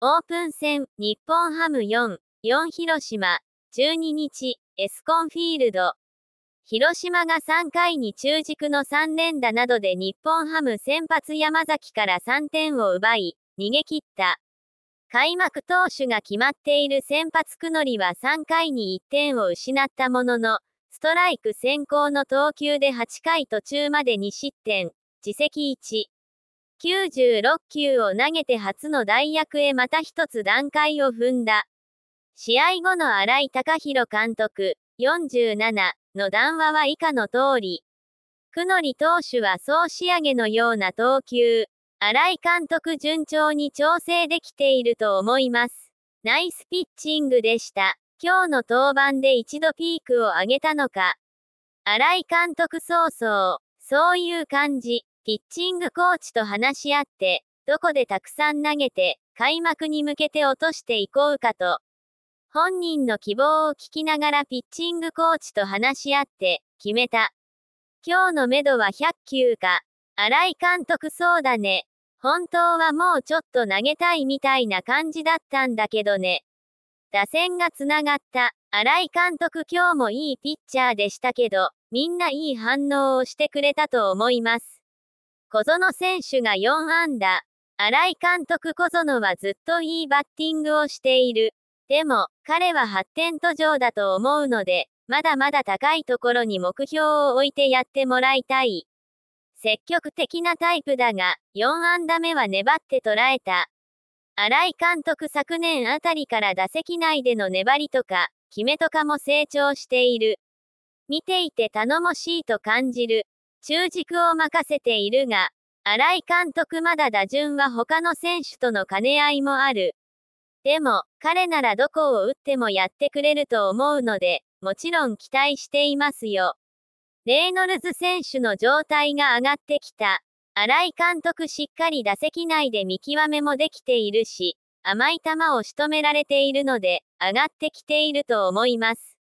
オープン戦、日本ハム4、4広島、12日、エスコンフィールド。広島が3回に中軸の3連打などで日本ハム先発山崎から3点を奪い、逃げ切った。開幕投手が決まっている先発久りは3回に1点を失ったものの、ストライク先行の投球で8回途中まで2失点、自責1。96球を投げて初の代役へまた一つ段階を踏んだ。試合後の新井貴弘監督、47の談話は以下の通り。久典投手は総仕上げのような投球。新井監督順調に調整できていると思います。ナイスピッチングでした。今日の登板で一度ピークを上げたのか。新井監督早々、そういう感じ。ピッチングコーチと話し合って、どこでたくさん投げて、開幕に向けて落としていこうかと。本人の希望を聞きながらピッチングコーチと話し合って、決めた。今日のめどは100球か。新井監督そうだね。本当はもうちょっと投げたいみたいな感じだったんだけどね。打線がつながった。新井監督今日もいいピッチャーでしたけど、みんないい反応をしてくれたと思います。小園選手が4安打。新井監督小園はずっといいバッティングをしている。でも、彼は発展途上だと思うので、まだまだ高いところに目標を置いてやってもらいたい。積極的なタイプだが、4安打目は粘って捉えた。新井監督昨年あたりから打席内での粘りとか、決めとかも成長している。見ていて頼もしいと感じる。中軸を任せているが、新井監督まだ打順は他の選手との兼ね合いもある。でも、彼ならどこを打ってもやってくれると思うので、もちろん期待していますよ。レイノルズ選手の状態が上がってきた。新井監督しっかり打席内で見極めもできているし、甘い球を仕留められているので、上がってきていると思います。